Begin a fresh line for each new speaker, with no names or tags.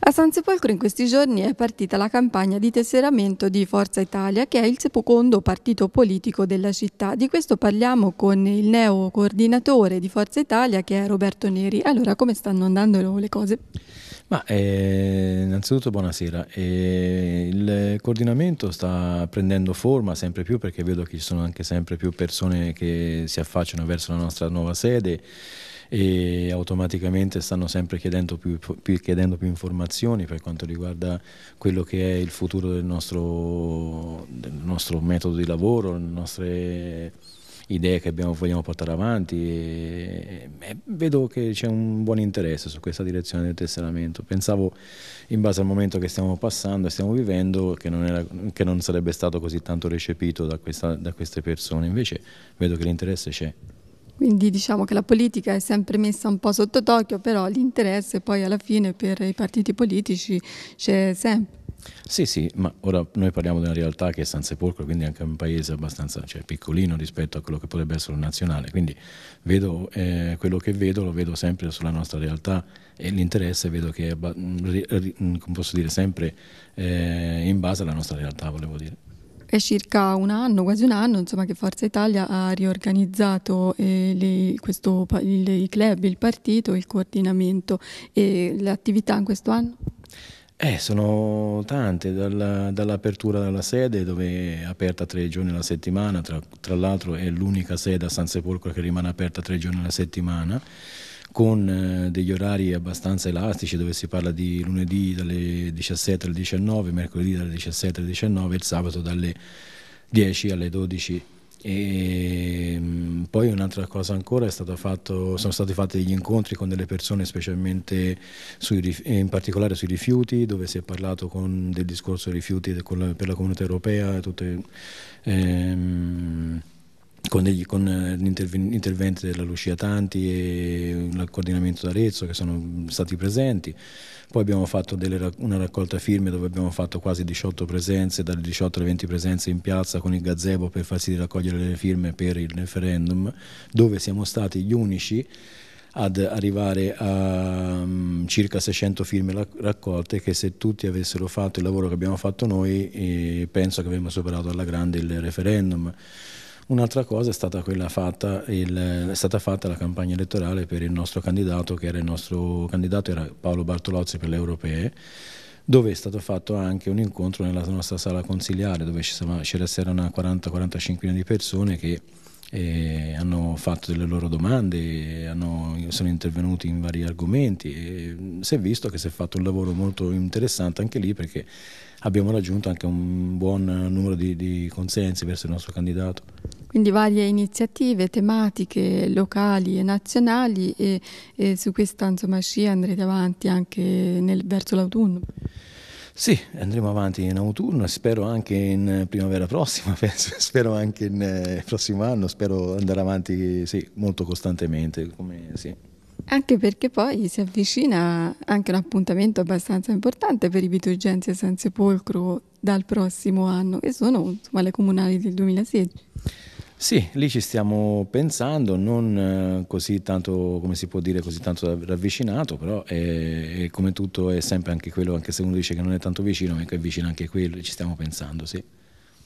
A San Sepolcro in questi giorni è partita la campagna di tesseramento di Forza Italia, che è il secondo partito politico della città. Di questo parliamo con il neo coordinatore di Forza Italia, che è Roberto Neri. Allora, come stanno andando le cose?
Ma eh, innanzitutto buonasera, eh, il coordinamento sta prendendo forma sempre più perché vedo che ci sono anche sempre più persone che si affacciano verso la nostra nuova sede e automaticamente stanno sempre chiedendo più, più, chiedendo più, informazioni per quanto riguarda quello che è il futuro del nostro, del nostro metodo di lavoro, le nostre idee che abbiamo, vogliamo portare avanti e, e vedo che c'è un buon interesse su questa direzione del tesseramento. Pensavo in base al momento che stiamo passando e stiamo vivendo che non, era, che non sarebbe stato così tanto recepito da, questa, da queste persone, invece vedo che l'interesse c'è.
Quindi diciamo che la politica è sempre messa un po' sotto tocchio, però l'interesse poi alla fine per i partiti politici c'è sempre.
Sì, sì, ma ora noi parliamo di una realtà che è San Sepolcro, quindi anche un paese abbastanza cioè, piccolino rispetto a quello che potrebbe essere un nazionale, quindi vedo, eh, quello che vedo lo vedo sempre sulla nostra realtà e l'interesse vedo che è, come posso dire, sempre eh, in base alla nostra realtà, volevo dire.
È circa un anno, quasi un anno, insomma, che Forza Italia ha riorganizzato eh, le, questo, il, i club, il partito, il coordinamento e le attività in questo anno?
Eh, sono tante, dalla, dall'apertura della sede dove è aperta tre giorni alla settimana, tra, tra l'altro è l'unica sede a San Sepolcro che rimane aperta tre giorni alla settimana, con eh, degli orari abbastanza elastici dove si parla di lunedì dalle 17 alle 19, mercoledì dalle 17 alle 19 e il sabato dalle 10 alle 12 e mm, poi un'altra cosa ancora è fatto, sono stati fatti degli incontri con delle persone specialmente sui, in particolare sui rifiuti dove si è parlato con, del discorso dei rifiuti per la comunità europea tutte, ehm, con, degli, con gli eh, della Lucia Tanti e il coordinamento d'Arezzo che sono stati presenti. Poi abbiamo fatto delle, una raccolta firme dove abbiamo fatto quasi 18 presenze, dalle 18 alle 20 presenze in piazza con il gazebo per farsi raccogliere le firme per il referendum, dove siamo stati gli unici ad arrivare a mm, circa 600 firme raccolte che se tutti avessero fatto il lavoro che abbiamo fatto noi eh, penso che avremmo superato alla grande il referendum. Un'altra cosa è stata quella fatta, il, è stata fatta la campagna elettorale per il nostro candidato, che era il nostro candidato, era Paolo Bartolozzi per le europee, dove è stato fatto anche un incontro nella nostra sala consiliare, dove c'erano 40-45 di persone che eh, hanno fatto delle loro domande, hanno, sono intervenuti in vari argomenti e si è visto che si è fatto un lavoro molto interessante anche lì perché abbiamo raggiunto anche un buon numero di, di consensi verso il nostro candidato.
Quindi varie iniziative tematiche locali e nazionali e, e su questa insomma, scia andrete avanti anche nel, verso l'autunno.
Sì, andremo avanti in autunno e spero anche in primavera prossima, penso, spero anche in eh, prossimo anno, spero andare avanti sì, molto costantemente. Come, sì.
Anche perché poi si avvicina anche un appuntamento abbastanza importante per i Biturgenzi e San Sepolcro dal prossimo anno, che sono insomma, le comunali del 2016.
Sì, lì ci stiamo pensando, non eh, così tanto, come si può dire, così tanto ravvicinato, però è, è come tutto è sempre anche quello, anche se uno dice che non è tanto vicino, ma è vicino anche quello, ci stiamo pensando, sì.